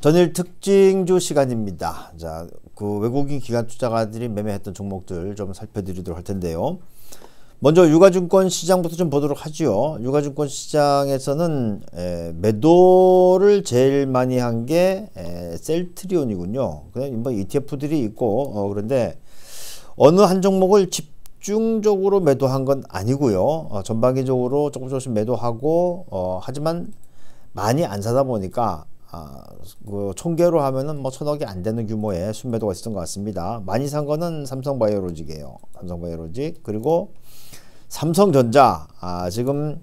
전일 특징주 시간입니다. 자, 그 외국인 기관 투자가들이 매매했던 종목들 좀 살펴드리도록 할 텐데요. 먼저 유가증권 시장부터 좀 보도록 하지 유가증권 시장에서는 에, 매도를 제일 많이 한 게 셀트리온이군요. 그냥 뭐 ETF들이 있고 어, 그런데 어느 한 종목을 집중적으로 매도한 건 아니고요. 어, 전반기적으로 조금 조금씩 매도하고 어, 하지만 많이 안 사다 보니까 아, 그 총계로 하면은 뭐 천억이 안 되는 규모의 순매도가 있었던 것 같습니다. 많이 산 거는 삼성바이오로직이에요. 삼성바이오로직 그리고 삼성전자 아, 지금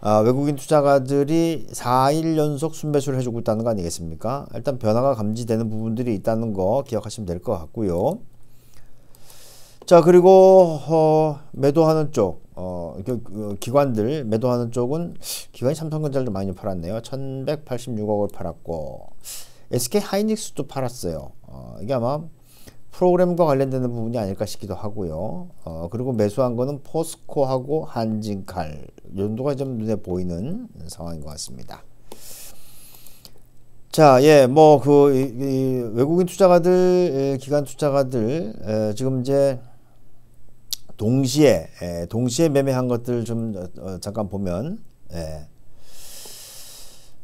아, 외국인 투자가들이 4일 연속 순매수를 해주고 있다는 거 아니겠습니까? 일단 변화가 감지되는 부분들이 있다는 거 기억하시면 될 것 같고요. 자 그리고 어, 매도하는 쪽 어, 그, 그 기관들 매도하는 쪽은 기관이 삼성전자를 많이 팔았네요. 1186억을 팔았고 SK 하이닉스도 팔았어요. 어, 이게 아마 프로그램과 관련되는 부분이 아닐까 싶기도 하고요. 어, 그리고 매수한 거는 포스코하고 한진칼 연도가 좀 눈에 보이는 상황인 것 같습니다. 자, 예, 뭐 그 외국인 투자가들, 예, 기관 투자가들 에, 지금 이제 동시에 에, 예, 동시에 매매한 것들 좀 어, 어, 잠깐 보면 예.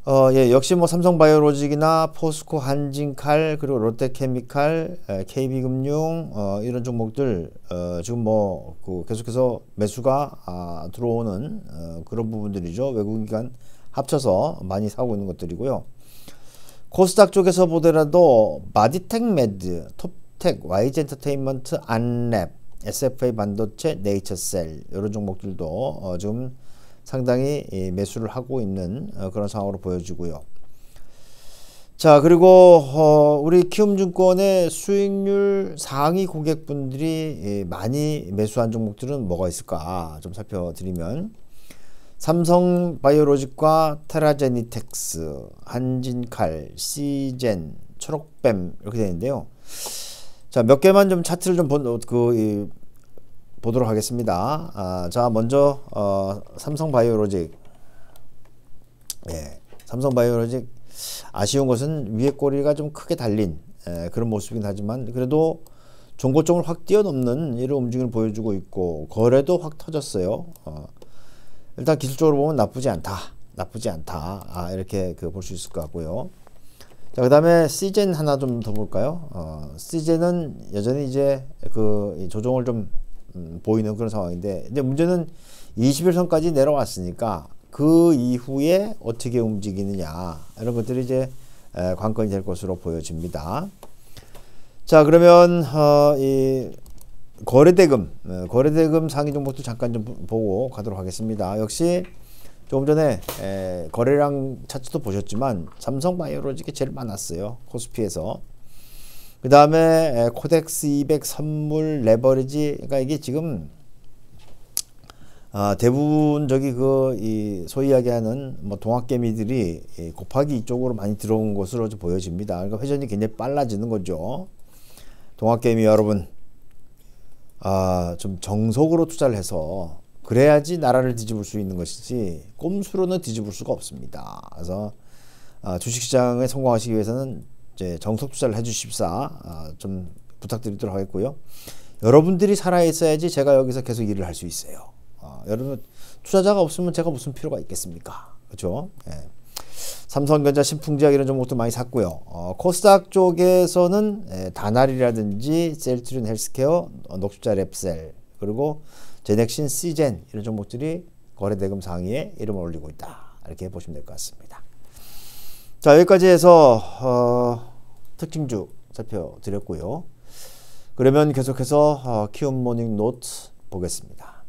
어, 예, 역시 뭐 삼성바이오로직이나 포스코 한진칼 그리고 롯데케미칼, 에, 예, KB금융 어, 이런 종목들 어, 지금 뭐그 계속해서 매수가 아, 들어오는 어, 그런 부분들이죠. 외국인 기관 합쳐서 많이 사고 있는 것들이고요. 코스닥 쪽에서 보더라도 마디텍 매드, 톱텍, YG 엔터테인먼트, 안랩 SFA 반도체, 네이처셀 이런 종목들도 어, 지금 상당히 예, 매수를 하고 있는 어, 그런 상황으로 보여지고요. 자 그리고 어, 우리 키움증권의 수익률 상위 고객분들이 예, 많이 매수한 종목들은 뭐가 있을까 좀 살펴드리면 삼성바이오로직과 테라제니텍스, 한진칼, 시젠, 초록뱀 이렇게 되는데요. 자, 몇 개만 좀 차트를 좀 보, 그, 이, 보도록 하겠습니다. 아, 자, 먼저 어, 삼성바이오로직. 예, 삼성바이오로직 아쉬운 것은 위에 꼬리가 좀 크게 달린 예, 그런 모습이긴 하지만 그래도 종고점을 확 뛰어넘는 이런 움직임을 보여주고 있고 거래도 확 터졌어요. 어, 일단 기술적으로 보면 나쁘지 않다. 나쁘지 않다. 아, 이렇게 그 볼 수 있을 것 같고요. 자, 그 다음에 시젠 하나 좀 더 볼까요? 어, 시젠은 여전히 이제 그 조정을 좀 음, 보이는 그런 상황인데, 이제 문제는 21선까지 내려왔으니까 그 이후에 어떻게 움직이느냐, 이런 것들이 이제 에, 관건이 될 것으로 보여집니다. 자, 그러면, 어, 이 거래대금, 어, 거래대금 상위 정보도 잠깐 좀 보고 가도록 하겠습니다. 역시 조금 전에 에, 거래량 차트도 보셨지만 삼성바이오로직이 제일 많았어요. 코스피에서. 그 다음에 코덱스 200 선물 레버리지 그러니까 이게 지금 아, 대부분 저기 그 이 소위 이야기하는 뭐 동학개미들이 이 곱하기 이쪽으로 많이 들어온 것으로 보여집니다. 그러니까 회전이 굉장히 빨라지는 거죠. 동학개미 여러분 아, 좀 정석으로 투자를 해서 그래야지 나라를 뒤집을 수 있는 것이지 꼼수로는 뒤집을 수가 없습니다. 그래서 아, 주식시장에 성공하시기 위해서는 이제 정석 투자를 해주십사 아, 좀 부탁드리도록 하겠고요. 여러분들이 살아 있어야지 제가 여기서 계속 일을 할 수 있어요. 아, 여러분 투자자가 없으면 제가 무슨 필요가 있겠습니까? 그렇죠? 예. 삼성전자 신풍지약 이런 종목도 많이 샀고요. 어, 코스닥 쪽에서는 예, 다날이라든지 셀트리온 헬스케어, 어, 녹숫자 랩셀 그리고 제넥신, 시젠 이런 종목들이 거래대금 상위에 이름을 올리고 있다. 이렇게 보시면 될 것 같습니다. 자 여기까지 해서 어, 특징주 살펴드렸고요. 그러면 계속해서 어, 키움 모닝 노트 보겠습니다.